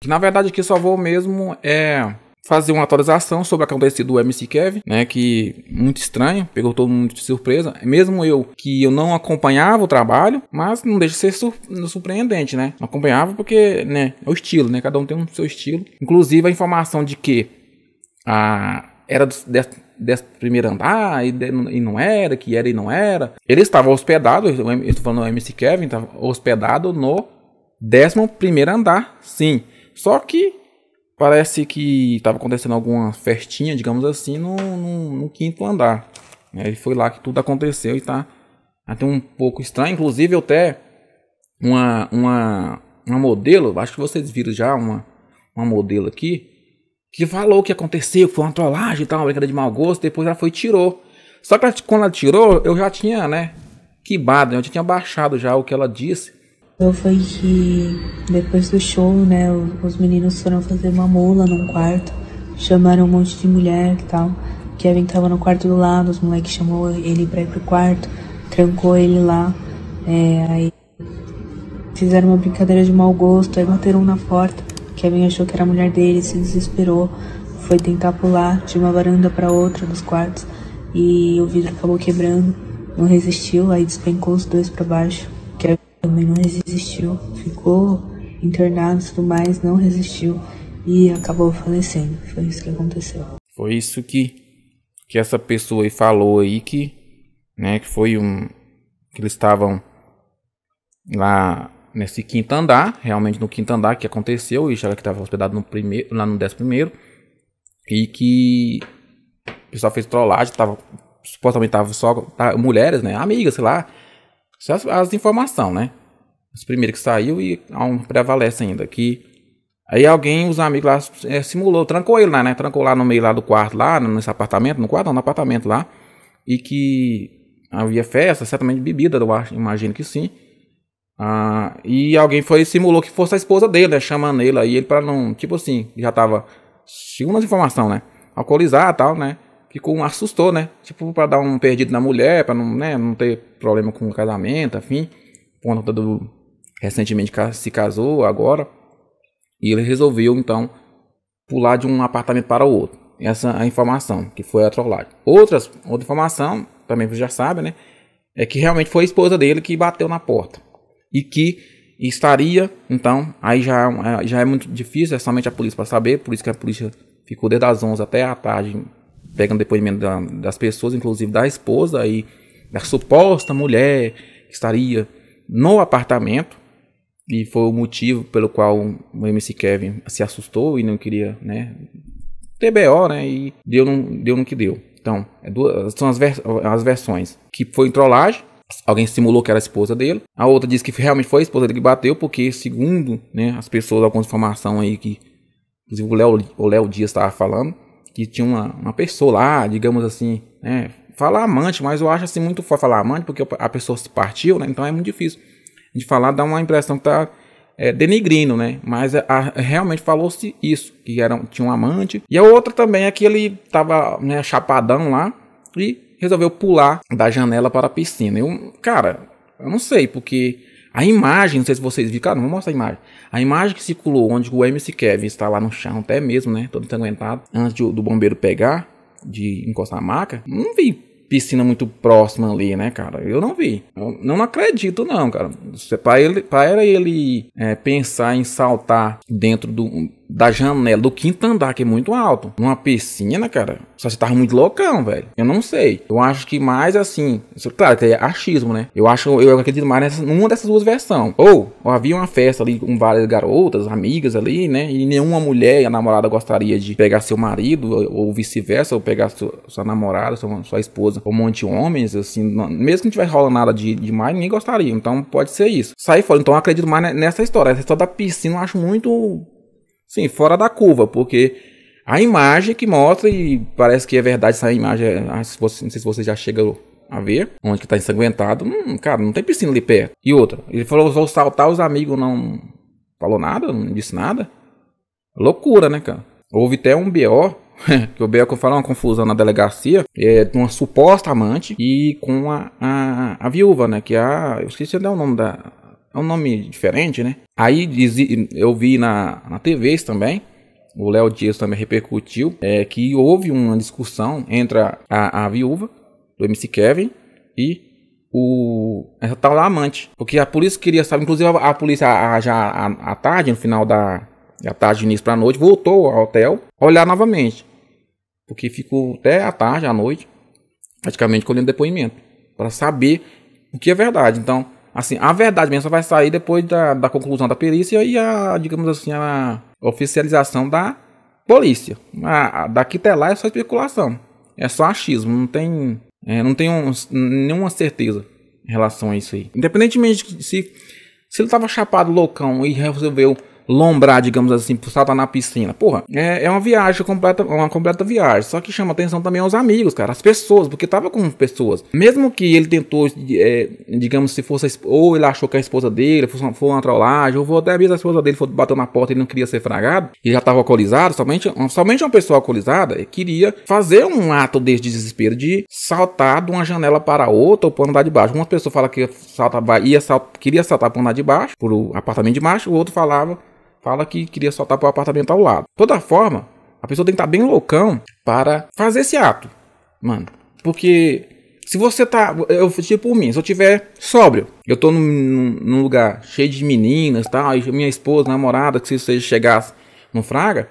Que na verdade aqui só vou mesmo é fazer uma atualização sobre o acontecido do MC Kevin, né, que muito estranho, pegou todo mundo de surpresa, mesmo eu, que eu não acompanhava o trabalho, mas não deixa de ser sur surpreendente, né, não acompanhava porque, né, é o estilo, né, cada um tem um seu estilo, inclusive a informação de que a era desse primeiro andar e, de, e, não era, que era e não era, ele estava hospedado, eu estou falando do MC Kevin, estava hospedado no décimo primeiro andar, sim, só que parece que estava acontecendo alguma festinha, digamos assim, no, no, no quinto andar. Né? E foi lá que tudo aconteceu e tá, tá até um pouco estranho. Inclusive, eu até uma, uma, uma modelo, acho que vocês viram já uma, uma modelo aqui, que falou que aconteceu, foi uma trollagem e tal, uma brincadeira de mau gosto. Depois ela foi e tirou. Só que quando ela tirou, eu já tinha, né, Quebado. Né? eu já tinha baixado já o que ela disse. Então, foi que depois do show, né, os meninos foram fazer uma mula num quarto, chamaram um monte de mulher e tal. Kevin tava no quarto do lado, os moleques chamou ele pra ir pro quarto, trancou ele lá, é, aí fizeram uma brincadeira de mau gosto, aí bateram na porta. Kevin achou que era a mulher dele, se desesperou, foi tentar pular de uma varanda para outra dos quartos e o vidro acabou quebrando. Não resistiu, aí despencou os dois para baixo. Kevin também não resistiu, ficou internado e tudo mais, não resistiu e acabou falecendo. Foi isso que aconteceu. Foi isso que, que essa pessoa aí falou aí que, né, que foi um. que eles estavam lá nesse quinto andar, realmente no quinto andar que aconteceu, e já que estava hospedado no primeiro, lá no décimo primeiro, e que o pessoal fez trollagem, tava, supostamente tava só tá, mulheres, né, amigas, sei lá, as, as informações, né? As primeiras que saiu e um, prevalece ainda. Que aí alguém, os amigos lá, é, simulou, trancou ele lá, né? Trancou lá no meio lá do quarto, lá nesse apartamento, no quarto, não, no apartamento lá. E que havia festa, certamente bebida, eu acho, imagino que sim. Ah, e alguém foi simulou que fosse a esposa dele, né? Chamando ele aí, ele pra não. Tipo assim, já tava. Segundo as informações, né? Alcoolizar e tal, né? ficou um assustou, né? Tipo, para dar um perdido na mulher, para não, né, não ter problema com o casamento, afim. Por conta do recentemente se casou agora. E ele resolveu então pular de um apartamento para o outro. Essa é a informação que foi a trollagem. Outras, outra informação, também você já sabe, né? É que realmente foi a esposa dele que bateu na porta. E que estaria, então, aí já, já é muito difícil, é somente a polícia para saber, por isso que a polícia ficou desde as 11 até a tarde pegando depoimento da, das pessoas, inclusive da esposa aí, da suposta mulher que estaria no apartamento. E foi o motivo pelo qual o MC Kevin se assustou e não queria, né? TBO, né? E deu no, deu no que deu. Então, é duas, são as, vers as versões. Que foi em trollagem, alguém simulou que era a esposa dele. A outra diz que realmente foi a esposa dele que bateu, porque, segundo né, as pessoas, algumas informação aí que. Inclusive o Léo Dias estava falando que tinha uma, uma pessoa lá, digamos assim, né? Falar amante, mas eu acho assim muito forte falar amante, porque a pessoa se partiu, né? Então é muito difícil de falar, dá uma impressão que tá é, denigrindo, né? Mas a, é, a, realmente falou-se isso, que era, tinha um amante. E a outra também é que ele tava né, chapadão lá e resolveu pular da janela para a piscina. Eu, cara, eu não sei, porque a imagem, não sei se vocês viram, cara, não vou mostrar a imagem. A imagem que circulou onde o MC Kevin está lá no chão, até mesmo, né? Todo ensanguentado, antes de, do bombeiro pegar, de encostar a maca, não vi piscina muito próxima ali, né, cara? Eu não vi. Eu não acredito, não, cara. Para ele, pra ele é, pensar em saltar dentro do da janela do quinto andar, que é muito alto, numa piscina, cara, só você tava muito loucão, velho. Eu não sei. Eu acho que mais assim. Isso, claro, é achismo, né? Eu acho, eu acredito mais nessa, numa dessas duas versões. Ou, ou, havia uma festa ali com várias garotas, amigas ali, né? E nenhuma mulher, a namorada gostaria de pegar seu marido, ou vice-versa, ou pegar sua, sua namorada, sua, sua, esposa, ou um monte de homens, assim. Não, mesmo que não tiver rolando nada de demais, ninguém gostaria. Então pode ser isso. Sai fora. Então eu acredito mais nessa história. Essa história da piscina eu acho muito Sim, fora da curva, porque a imagem que mostra, e parece que é verdade essa imagem, ah, não sei se você já chegou a ver, onde que tá ensanguentado, hum, cara, não tem piscina ali perto. E outra, ele falou, vou saltar os amigos, não falou nada, não disse nada. Loucura, né, cara? Houve até um BO, que o BO que eu falo, é uma confusão na delegacia, é, de uma suposta amante e com a, a, a viúva, né, que é a, eu esqueci de dar o nome da, é um nome diferente, né? Aí eu vi na, na TV isso também. O Léo Dias também repercutiu. É que houve uma discussão entre a, a, a viúva do MC Kevin e o essa tal amante. Porque a polícia queria saber, inclusive a, a polícia a, já à tarde, no final da, à tarde, início para noite, voltou ao hotel olhar novamente. Porque ficou até a tarde, à noite, praticamente colhendo depoimento, para saber o que é verdade. Então, Assim, a verdade mesmo só vai sair depois da, da conclusão da perícia e a, digamos assim, a oficialização da polícia. A, a, daqui até lá é só especulação. É só achismo, não tem, é, não tem um, nenhuma certeza em relação a isso aí. Independentemente de se, se ele tava chapado loucão e resolveu lombrar, digamos assim, por saltar na piscina. Porra, é, é uma viagem completa, uma completa viagem. Só que chama atenção também aos amigos, cara, as pessoas, porque tava com pessoas. Mesmo que ele tentou, é, digamos, se fosse, ou ele achou que a esposa dele foi, foi uma trollagem, ou até mesmo a esposa dele foi bater na porta e não queria ser fragado, e já tava alcoolizado, somente, somente uma pessoa alcoolizada queria fazer um ato desse desespero de saltar de uma janela para outra ou para andar de baixo. Uma pessoa fala que salta, ia, salt, queria saltar para andar de baixo, para o apartamento de baixo, o outro falava fala que queria soltar para o apartamento ao lado. De Toda forma, a pessoa tem que estar tá bem loucão para fazer esse ato, mano. Porque se você tá. Eu, tipo, mim, se eu tiver sóbrio, eu tô num, num, lugar cheio de meninas tal, e minha esposa, namorada, que se você chegasse no Fraga,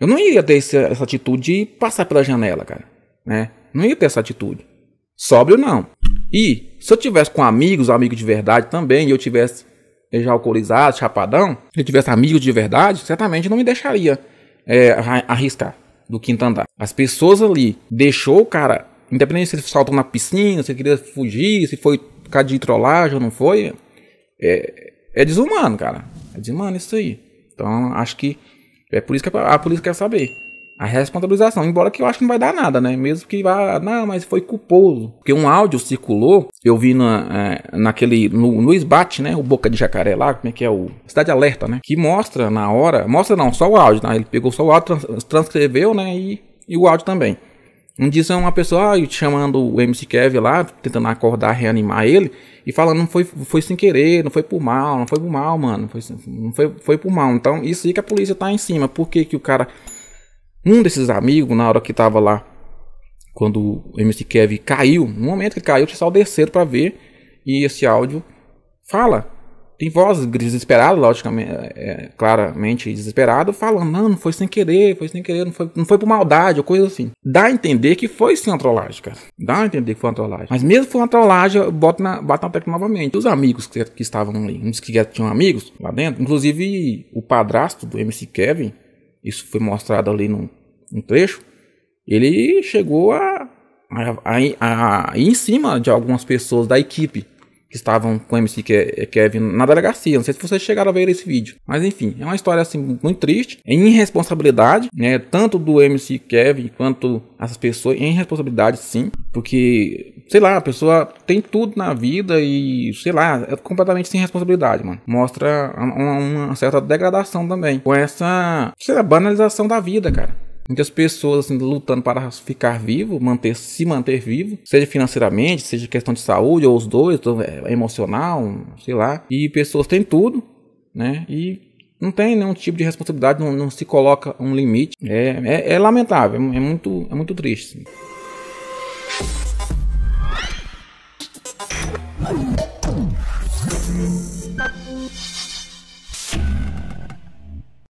eu não ia ter essa, essa atitude de passar pela janela, cara. Né? Não ia ter essa atitude. Sóbrio não. E se eu tivesse com amigos, amigos de verdade também, e eu tivesse já alcoolizado, chapadão, se eu tivesse amigos de verdade, certamente não me deixaria é, arriscar do quinto andar. As pessoas ali deixou o cara, independente se ele saltou na piscina, se ele queria fugir, se foi causa de trollagem ou não foi, é, é desumano, cara. É desumano isso aí. Então, acho que é por isso que a polícia quer saber a responsabilização. Embora que eu acho que não vai dar nada, né? Mesmo que vá, não, mas foi culposo. Porque um áudio circulou, eu vi na, é, naquele, no, no esbate, né? O Boca de Jacaré lá, como é que é o Cidade Alerta, né? Que mostra na hora, mostra não, só o áudio, né? Ele pegou só o áudio, trans, transcreveu, né? E, e o áudio também. Um dia uma pessoa ah, chamando o MC Kevin lá, tentando acordar, reanimar ele, e falando, não foi, foi sem querer, não foi por mal, não foi por mal, mano. Foi, não foi, foi por mal. Então, isso aí que a polícia tá em cima. Por que, que o cara um desses amigos, na hora que estava lá, quando o MC Kevin caiu, no momento que caiu, o pessoal desceram para ver e esse áudio fala. Tem voz desesperada, logicamente, é, é, claramente desesperado, falando, não, não foi sem querer, foi sem querer, não foi, não foi por maldade, ou coisa assim. Dá a entender que foi sim uma trollagem, cara. Dá a entender que foi uma trollagem. Mas mesmo que foi uma trollagem, bota na, bato na tecla novamente. Os amigos que, que estavam ali, uns que tinham amigos lá dentro, inclusive o padrasto do MC Kevin, isso foi mostrado ali num, num trecho, ele chegou a, a, a, a, ir em cima de algumas pessoas da equipe que estavam com o MC Kevin na delegacia. Não sei se vocês chegaram a ver esse vídeo. Mas enfim, é uma história assim muito triste, em é irresponsabilidade, né? Tanto do MC Kevin quanto essas pessoas, em é responsabilidade sim, porque sei lá, a pessoa tem tudo na vida e sei lá, é completamente sem responsabilidade, mano. Mostra uma, uma certa degradação também com essa, sei lá, banalização da vida, cara. Muitas as pessoas assim, lutando para ficar vivo, manter, se manter vivo, seja financeiramente, seja questão de saúde, ou os dois, então, é, é emocional, sei lá. E pessoas têm tudo, né? E não tem nenhum tipo de responsabilidade, não, não se coloca um limite. É, é, é lamentável, é, é muito, é muito triste.